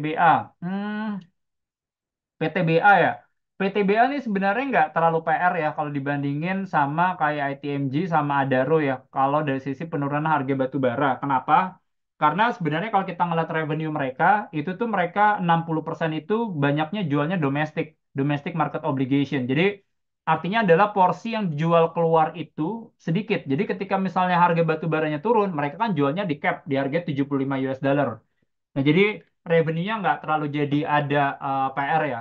PTBA. Hmm, PTBA ya. PTBA ini sebenarnya nggak terlalu PR ya kalau dibandingin sama kayak ITMG sama Adaro ya. Kalau dari sisi penurunan harga batu bara. Kenapa? Karena sebenarnya kalau kita ngeliat revenue mereka, itu tuh mereka 60% itu banyaknya jualnya domestik. Domestic market obligation. Jadi artinya adalah porsi yang jual keluar itu sedikit. Jadi ketika misalnya harga batu baranya turun, mereka kan jualnya di cap di harga 75 US dollar. Nah, jadi revenue-nya nggak terlalu jadi ada uh, eh, PR ya.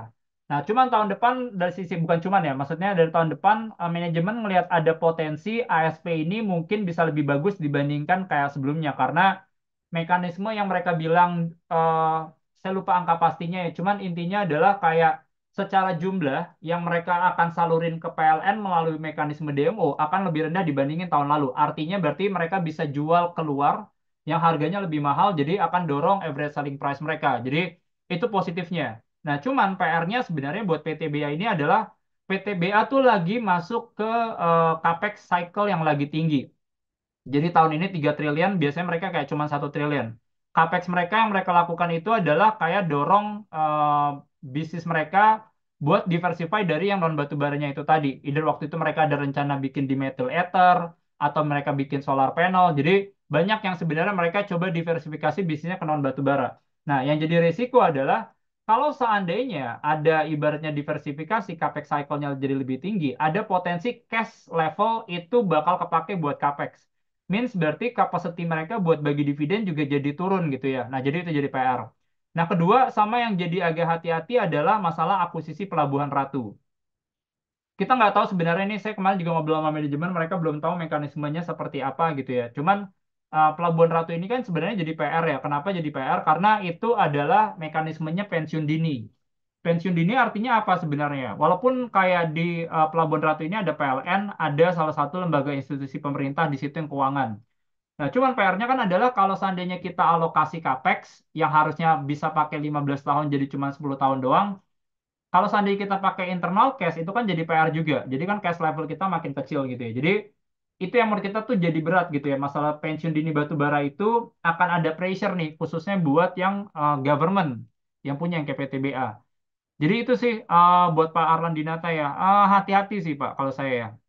Nah, cuman tahun depan dari sisi bukan cuman ya, maksudnya dari tahun depan uh, manajemen melihat ada potensi ASP ini mungkin bisa lebih bagus dibandingkan kayak sebelumnya karena mekanisme yang mereka bilang uh, saya lupa angka pastinya ya, cuman intinya adalah kayak secara jumlah yang mereka akan salurin ke PLN melalui mekanisme DMO akan lebih rendah dibandingin tahun lalu. Artinya berarti mereka bisa jual keluar yang harganya lebih mahal jadi akan dorong average selling price mereka. Jadi itu positifnya. Nah, cuman PR-nya sebenarnya buat PTBA ini adalah PTBA tuh lagi masuk ke uh, capex cycle yang lagi tinggi. Jadi tahun ini 3 triliun, biasanya mereka kayak cuma satu triliun. Capex mereka yang mereka lakukan itu adalah kayak dorong uh, bisnis mereka buat diversify dari yang non batu baranya itu tadi. Either waktu itu mereka ada rencana bikin di metal ether atau mereka bikin solar panel. Jadi banyak yang sebenarnya mereka coba diversifikasi bisnisnya ke non batu bara. Nah, yang jadi risiko adalah kalau seandainya ada ibaratnya diversifikasi capex cycle-nya jadi lebih tinggi, ada potensi cash level itu bakal kepake buat capex. Means berarti capacity mereka buat bagi dividen juga jadi turun gitu ya. Nah, jadi itu jadi PR. Nah, kedua sama yang jadi agak hati-hati adalah masalah akuisisi pelabuhan ratu. Kita nggak tahu sebenarnya ini saya kemarin juga ngobrol sama manajemen, mereka belum tahu mekanismenya seperti apa gitu ya. Cuman uh, Pelabuhan Ratu ini kan sebenarnya jadi PR ya. Kenapa jadi PR? Karena itu adalah mekanismenya pensiun dini. Pensiun dini artinya apa sebenarnya? Walaupun kayak di uh, Pelabuhan Ratu ini ada PLN, ada salah satu lembaga institusi pemerintah di situ yang keuangan. Nah, cuman PR-nya kan adalah kalau seandainya kita alokasi CAPEX yang harusnya bisa pakai 15 tahun jadi cuma 10 tahun doang, kalau seandainya kita pakai internal cash itu kan jadi PR juga. Jadi kan cash level kita makin kecil gitu ya. Jadi itu yang menurut kita tuh jadi berat gitu ya masalah pensiun dini batu bara itu akan ada pressure nih khususnya buat yang uh, government yang punya yang KPTBA. Jadi itu sih uh, buat Pak Arlan Dinata ya eh, hati-hati uh, sih Pak kalau saya ya